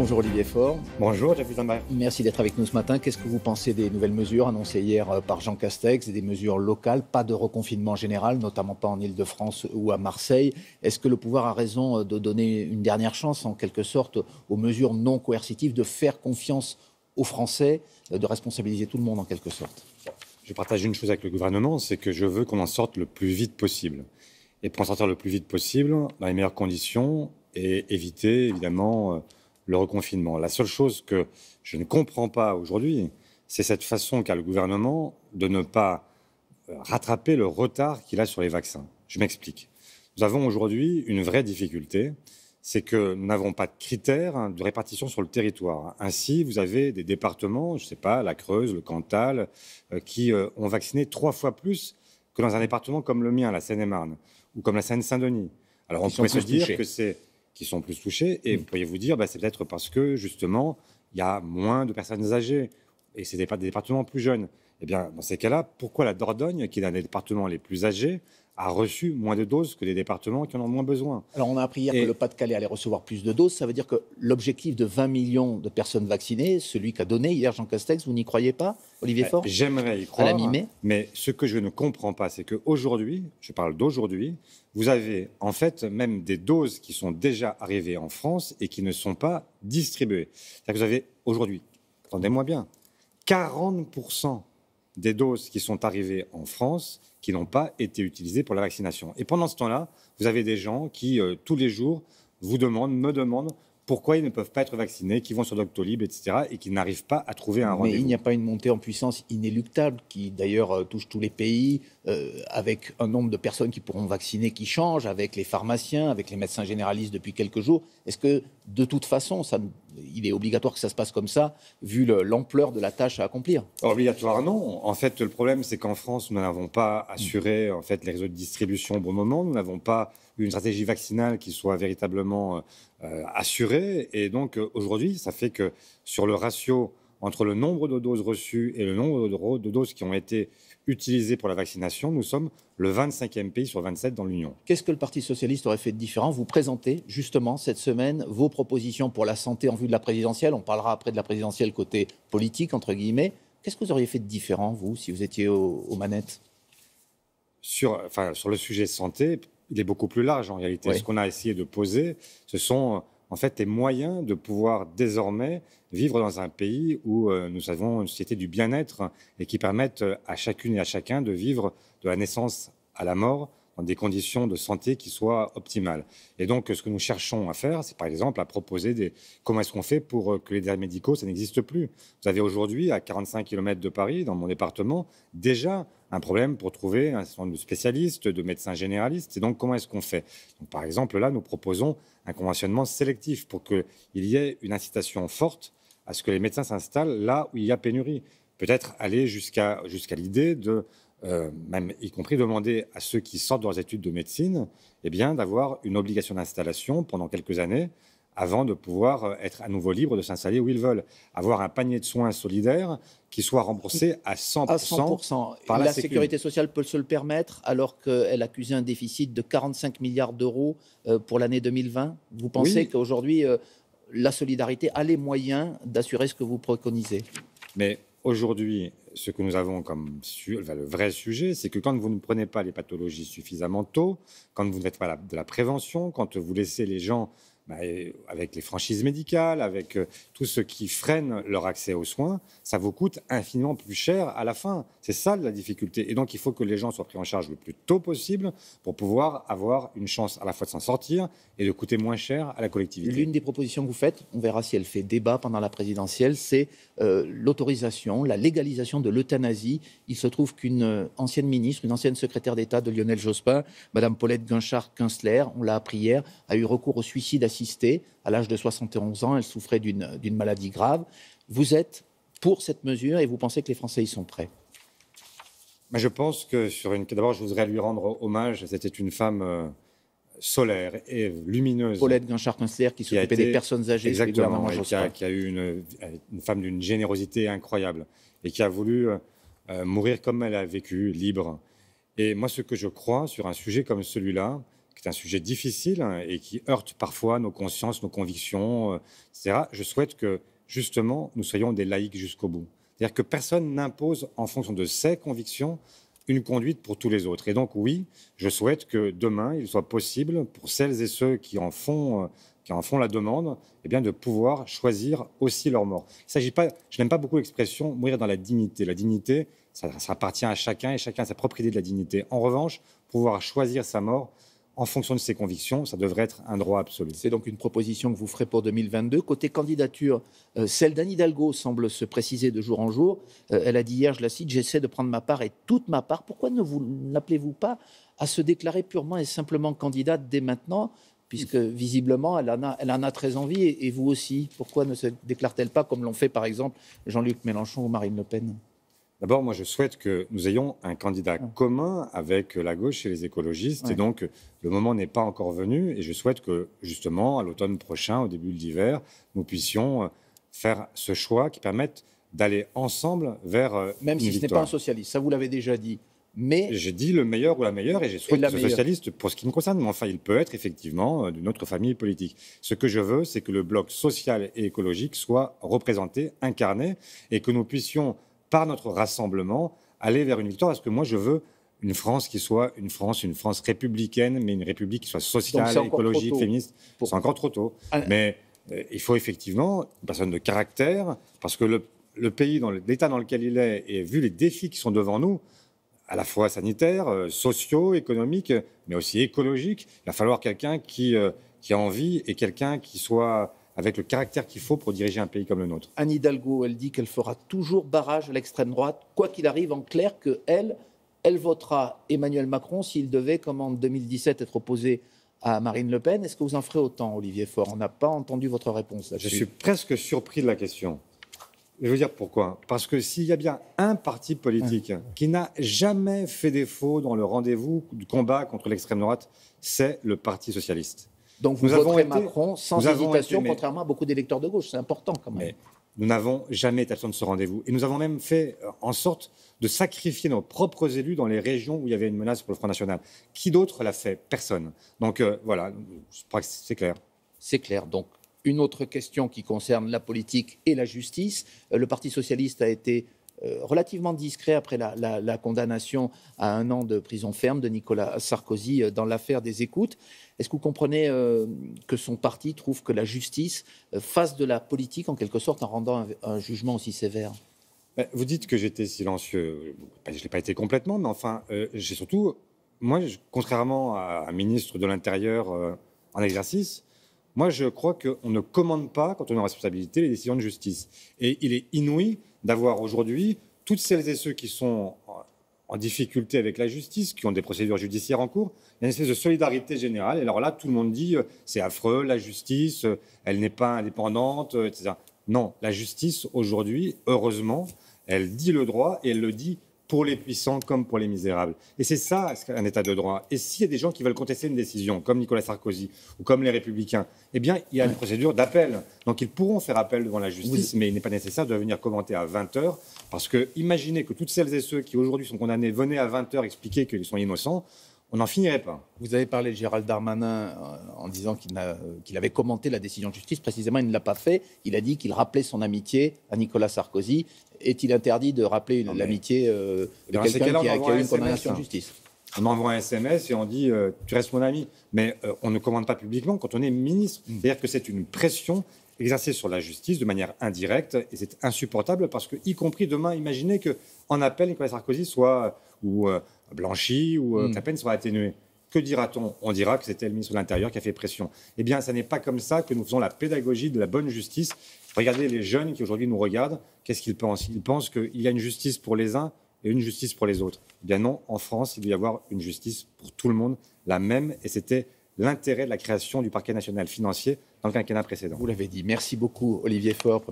Bonjour Olivier Faure. Bonjour Jacques Merci d'être avec nous ce matin. Qu'est-ce que vous pensez des nouvelles mesures annoncées hier euh, par Jean Castex, des mesures locales, pas de reconfinement général, notamment pas en Ile-de-France ou à Marseille Est-ce que le pouvoir a raison euh, de donner une dernière chance, en quelque sorte, aux mesures non coercitives, de faire confiance aux Français, euh, de responsabiliser tout le monde, en quelque sorte Je partage une chose avec le gouvernement, c'est que je veux qu'on en sorte le plus vite possible. Et pour en sortir le plus vite possible, dans les meilleures conditions, et éviter évidemment le reconfinement. La seule chose que je ne comprends pas aujourd'hui, c'est cette façon qu'a le gouvernement de ne pas euh, rattraper le retard qu'il a sur les vaccins. Je m'explique. Nous avons aujourd'hui une vraie difficulté, c'est que nous n'avons pas de critères de répartition sur le territoire. Ainsi, vous avez des départements, je ne sais pas, la Creuse, le Cantal, euh, qui euh, ont vacciné trois fois plus que dans un département comme le mien, la Seine-et-Marne, ou comme la Seine-Saint-Denis. Alors on pourrait se dire que c'est qui sont plus touchés. Et mm. vous pourriez vous dire, bah, c'est peut-être parce que justement, il y a moins de personnes âgées et c'est pas des départements plus jeunes. Eh bien, dans ces cas-là, pourquoi la Dordogne, qui est un des départements les plus âgés, a reçu moins de doses que les départements qui en ont moins besoin. Alors on a appris hier que le Pas-de-Calais allait recevoir plus de doses. Ça veut dire que l'objectif de 20 millions de personnes vaccinées, celui qu'a donné hier Jean Castex, vous n'y croyez pas, Olivier eh, Faure J'aimerais y croire. mais ce que je ne comprends pas, c'est qu'aujourd'hui, je parle d'aujourd'hui, vous avez en fait même des doses qui sont déjà arrivées en France et qui ne sont pas distribuées. C'est-à-dire que vous avez aujourd'hui, attendez-moi bien, 40% des doses qui sont arrivées en France qui n'ont pas été utilisés pour la vaccination. Et pendant ce temps-là, vous avez des gens qui, euh, tous les jours, vous demandent, me demandent pourquoi ils ne peuvent pas être vaccinés, qui vont sur Doctolib, etc., et qui n'arrivent pas à trouver un rendez-vous. Mais il n'y a pas une montée en puissance inéluctable qui, d'ailleurs, euh, touche tous les pays, euh, avec un nombre de personnes qui pourront vacciner qui change, avec les pharmaciens, avec les médecins généralistes depuis quelques jours. Est-ce que, de toute façon, ça il est obligatoire que ça se passe comme ça, vu l'ampleur de la tâche à accomplir Obligatoire, non. En fait, le problème, c'est qu'en France, nous n'avons pas assuré en fait, les réseaux de distribution au bon moment. Nous n'avons pas eu une stratégie vaccinale qui soit véritablement euh, assurée. Et donc, euh, aujourd'hui, ça fait que sur le ratio entre le nombre de doses reçues et le nombre de doses qui ont été utilisées pour la vaccination, nous sommes le 25e pays sur 27 dans l'Union. Qu'est-ce que le Parti socialiste aurait fait de différent Vous présentez justement cette semaine vos propositions pour la santé en vue de la présidentielle. On parlera après de la présidentielle côté politique, entre guillemets. Qu'est-ce que vous auriez fait de différent, vous, si vous étiez aux, manettes sur, enfin, sur le sujet santé, il est beaucoup plus large en réalité. Ce qu'on a essayé de poser, ce sont en fait, est moyens de pouvoir désormais vivre dans un pays où euh, nous avons une société du bien-être et qui permette à chacune et à chacun de vivre de la naissance à la mort des conditions de santé qui soient optimales. Et donc, ce que nous cherchons à faire, c'est par exemple à proposer des. Comment est-ce qu'on fait pour euh, que les déserts médicaux, ça n'existe plus Vous avez aujourd'hui, à 45 km de Paris, dans mon département, déjà un problème pour trouver un centre de spécialistes, de médecins généralistes. Et donc, comment est-ce qu'on fait Par exemple, là, nous proposons un conventionnement sélectif pour qu'il y ait une incitation forte à ce que les médecins s'installent là où il y a pénurie. Peut-être aller jusqu'à jusqu'à l'idée de euh, même y compris demander à ceux qui sortent de leurs études de médecine, eh bien, d'avoir une obligation d'installation pendant quelques années avant de pouvoir euh, être à nouveau libre de s'installer où ils veulent. Avoir un panier de soins solidaire qui soit remboursé à 100%, par la, sécurité sociale peut se le permettre alors qu'elle accusait un déficit de 45 milliards d'euros euh, pour l'année 2020. Vous pensez qu'aujourd'hui, la solidarité a les moyens d'assurer ce que vous préconisez Mais Aujourd'hui, ce que nous avons comme le vrai sujet, c'est que quand vous ne prenez pas les pathologies suffisamment tôt, quand vous ne faites pas de la prévention, quand vous laissez les gens bah, avec les franchises médicales, avec euh, tout ce qui freine leur accès aux soins, ça vous coûte infiniment plus cher à la fin. C'est ça la difficulté. Et donc il faut que les gens soient pris en charge le plus tôt possible pour pouvoir avoir une chance à la fois de s'en sortir et de coûter moins cher à la collectivité. L'une des propositions que vous faites, on verra si elle fait débat pendant la présidentielle, c'est euh, l'autorisation, la légalisation de l'euthanasie. Il se trouve qu'une euh, ancienne ministre, une ancienne secrétaire d'État de Lionel Jospin, Madame Paulette guinchard kunstler on l'a appris hier, a eu recours au suicide assisté à l'âge de 71 ans, elle souffrait d'une maladie grave. Vous êtes pour cette mesure et vous pensez que les Français y sont prêts Je pense que sur une. D'abord, je voudrais lui rendre hommage. C'était une femme euh, solaire et lumineuse. Paulette Guinchard-Kunstler qui s'occupait des personnes âgées. Exactement, qui, a, eu une, femme d'une générosité incroyable et qui a voulu euh, mourir comme elle a vécu, libre. Et moi, ce que je crois sur un sujet comme celui-là, c'est un sujet difficile hein, et qui heurte parfois nos consciences, nos convictions, euh, etc. Je souhaite que, justement, nous soyons des laïcs jusqu'au bout. C'est-à-dire que personne n'impose, en fonction de ses convictions, une conduite pour tous les autres. Et donc, oui, je souhaite que demain, il soit possible pour celles et ceux qui en font, euh, qui en font la demande, eh bien, de pouvoir choisir aussi leur mort. Il s'agit pas, je n'aime pas beaucoup l'expression mourir dans la dignité. La dignité, ça, ça appartient à chacun et chacun a sa propre idée de la dignité. En revanche, pouvoir choisir sa mort, en fonction de ses convictions. Ça devrait être un droit absolu. C'est donc une proposition que vous ferez pour 2022. Côté candidature, euh, celle d'Anne Hidalgo semble se préciser de jour en jour. Euh, elle a dit hier, je la cite, j'essaie de prendre ma part et toute ma part. Pourquoi ne vous n'appelez-vous pas à se déclarer purement et simplement candidate dès maintenant puisque visiblement, elle en a, très envie, et, vous aussi. Pourquoi ne se déclare-t-elle pas comme l'ont fait, par exemple, Jean-Luc Mélenchon ou Marine Le Pen D'abord, moi, je souhaite que nous ayons un candidat commun avec la gauche et les écologistes. Et donc, le moment n'est pas encore venu. Et je souhaite que, justement, à l'automne prochain, au début de l'hiver, nous puissions euh, faire ce choix qui permette d'aller ensemble vers. Euh, Même si ce n'est pas un socialiste, ça vous l'avez déjà dit. Mais j'ai dit le meilleur ou la meilleure et j'ai souhaité le socialiste pour ce qui me concerne, mais enfin il peut être effectivement euh, d'une autre famille politique. Ce que je veux, c'est que le bloc social et écologique soit représenté, incarné, et que nous puissions par notre rassemblement, aller vers une victoire. Parce que moi, je veux une France qui soit une France, une France républicaine, mais une république qui soit sociale, écologique, féministe. C'est encore trop tôt. Ah, mais euh, il faut effectivement une personne de caractère, parce que le, pays, l'état dans lequel il est, et vu les défis qui sont devant nous, à la fois sanitaires, euh, sociaux, économiques, mais aussi écologiques, il va falloir quelqu'un qui, euh, qui a envie et quelqu'un qui soit avec le caractère qu'il faut pour diriger un pays comme le nôtre. Anne Hidalgo, elle dit qu'elle fera toujours barrage à l'extrême droite, quoi qu'il arrive, en clair, qu'elle, elle, votera Emmanuel Macron s'il devait, comme en 2017, être opposé à Marine Le Pen. Est-ce que vous en ferez autant, Olivier Faure On n'a pas entendu votre réponse Je suis presque surpris de la question. Je veux dire pourquoi. Parce que s'il y a bien un parti politique hein. qui n'a jamais fait défaut dans le rendez-vous du combat contre l'extrême droite, c'est le Parti socialiste. Donc vous nous avons Macron sans hésitation, contrairement à beaucoup d'électeurs de gauche. C'est important quand même. nous n'avons jamais été absents de ce rendez-vous. Et nous avons même fait euh, en sorte de sacrifier nos propres élus dans les régions où il y avait une menace pour le Front National. Qui d'autre l'a fait Personne. Donc euh, voilà, c'est clair. C'est clair. Donc une autre question qui concerne la politique et la justice. Euh, le Parti socialiste a été euh, relativement discret après la, condamnation à un an de prison ferme de Nicolas Sarkozy euh, dans l'affaire des écoutes. Est-ce que vous comprenez euh, que son parti trouve que la justice fasse de la politique en quelque sorte en rendant un, jugement aussi sévère ben, Vous dites que j'étais silencieux. Ben, je ne l'ai pas été complètement, mais enfin, j'ai surtout, moi, contrairement à un ministre de l'Intérieur en exercice, moi, je crois qu'on ne commande pas, quand on est en responsabilité, les décisions de justice. Et il est inouï d'avoir aujourd'hui toutes celles et ceux qui sont en difficulté avec la justice, qui ont des procédures judiciaires en cours. une espèce de solidarité générale. Et alors là, tout le monde dit euh, c'est affreux, la justice, euh, elle n'est pas indépendante, euh, etc. Non, la justice, aujourd'hui, heureusement, elle dit le droit et elle le dit pour les puissants comme pour les misérables. Et c'est ça un état de droit. Et s'il y a des gens qui veulent contester une décision, comme Nicolas Sarkozy ou comme les Républicains, eh bien, il y a une procédure d'appel. Donc ils pourront faire appel devant la justice, mais il n'est pas nécessaire de venir commenter à 20h, parce que imaginez que toutes celles et ceux qui aujourd'hui sont condamnés venaient à 20h expliquer qu'ils sont innocents on n'en finirait pas. Vous avez parlé de Gérald Darmanin euh, en disant euh, qu'il, avait commenté la décision de justice. Précisément, il ne l'a pas fait. Il a dit qu'il rappelait son amitié à Nicolas Sarkozy. Est-il interdit de rappeler l'amitié euh, de eh ben, quelqu'un qui a, une condamnation hein. de justice on envoie un SMS et on dit tu restes mon ami. Mais on ne commande pas publiquement quand on est ministre. Hmm. C'est-à-dire que c'est une pression exercée sur la justice de manière indirecte et c'est insupportable parce que, y compris demain, imaginez qu'en appel, Nicolas Sarkozy soit ou euh, ou la peine sera atténuée. Que dira-t-on On dira que c'était le ministre de l'Intérieur qui a fait pression. Eh bien, ce n'est pas comme ça que nous faisons la pédagogie de la bonne justice. Regardez les jeunes qui aujourd'hui nous regardent, qu'est-ce qu'ils pensent Ils pensent qu'il y a une justice pour les uns et une justice pour les autres. Eh bien non, en France, il doit y avoir une justice pour tout le monde, la même, et c'était l'intérêt de la création du parquet national financier dans le quinquennat précédent. Vous l'avez dit. Merci beaucoup, Olivier Faure.